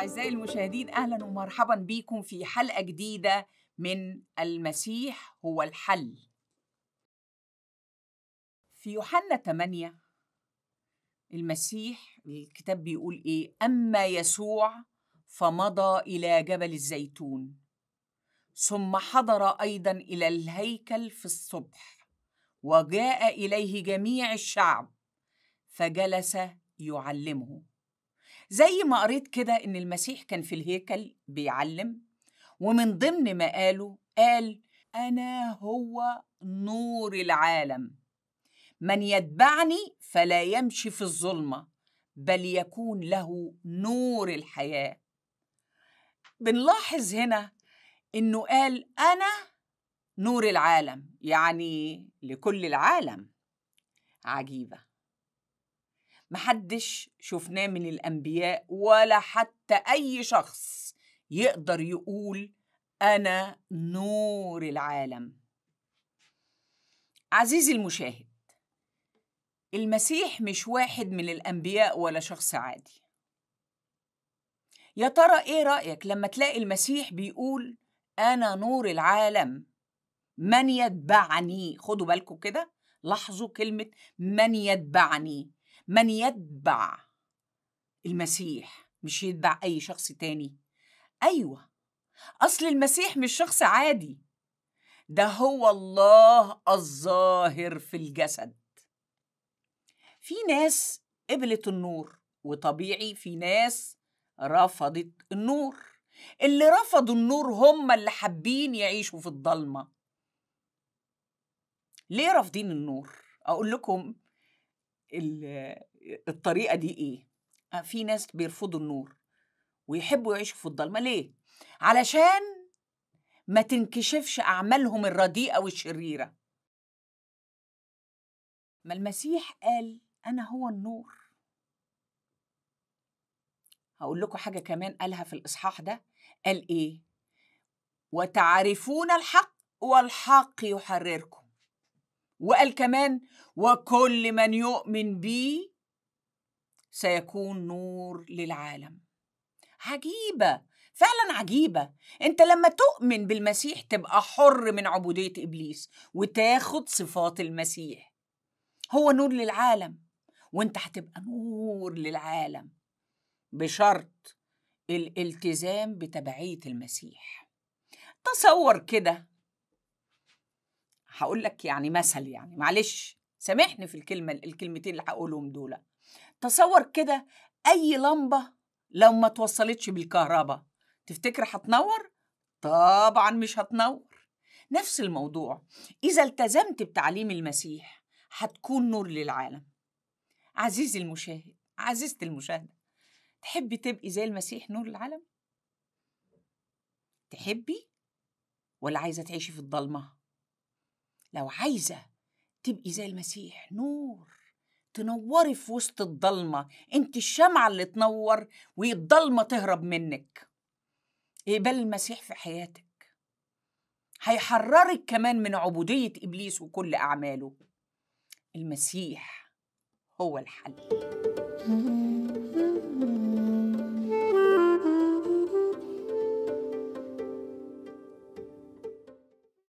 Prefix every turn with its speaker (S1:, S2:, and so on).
S1: أعزائي المشاهدين أهلا ومرحبا بكم في حلقة جديدة من المسيح هو الحل في يوحنا 8 المسيح الكتاب بيقول إيه أما يسوع فمضى إلى جبل الزيتون ثم حضر أيضا إلى الهيكل في الصبح وجاء إليه جميع الشعب فجلس يعلمه زي ما قريت كده إن المسيح كان في الهيكل بيعلم ومن ضمن ما قاله قال أنا هو نور العالم من يتبعني فلا يمشي في الظلمة بل يكون له نور الحياة بنلاحظ هنا إنه قال أنا نور العالم يعني لكل العالم عجيبه محدش شفناه من الأنبياء ولا حتى أي شخص يقدر يقول أنا نور العالم عزيزي المشاهد المسيح مش واحد من الأنبياء ولا شخص عادي يا ترى إيه رأيك لما تلاقي المسيح بيقول أنا نور العالم من يتبعني خدوا بالكم كده لاحظوا كلمة من يتبعني من يتبع المسيح مش يتبع أي شخص تاني أيوة أصل المسيح مش شخص عادي ده هو الله الظاهر في الجسد في ناس قبلت النور وطبيعي في ناس رفضت النور اللي رفضوا النور هم اللي حابين يعيشوا في الضلمة ليه رافضين النور؟ أقول لكم الطريقه دي ايه آه، في ناس بيرفضوا النور ويحبوا يعيشوا في الضلمه ليه علشان ما تنكشفش اعمالهم الرديئه والشريره ما المسيح قال انا هو النور هقول لكم حاجه كمان قالها في الاصحاح ده قال ايه وتعرفون الحق والحق يحرركم وقال كمان وكل من يؤمن بي سيكون نور للعالم عجيبه فعلا عجيبه انت لما تؤمن بالمسيح تبقى حر من عبوديه ابليس وتاخد صفات المسيح هو نور للعالم وانت هتبقى نور للعالم بشرط الالتزام بتبعيه المسيح تصور كده هقول لك يعني مثل يعني معلش سامحني في الكلمة الكلمتين اللي هقولهم دول تصور كده أي لمبة لو ما توصلتش بالكهرباء تفتكر هتنور؟ طبعا مش هتنور نفس الموضوع إذا التزمت بتعليم المسيح هتكون نور للعالم عزيزي المشاهد عزيزتي المشاهدة تحبي تبقي زي المسيح نور العالم؟ تحبي ولا عايزة تعيشي في الضلمة؟ لو عايزه تبقي زي المسيح نور تنوري في وسط الضلمه انت الشمعه اللي تنور والضلمه تهرب منك اقبال المسيح في حياتك هيحررك كمان من عبوديه ابليس وكل اعماله المسيح هو الحل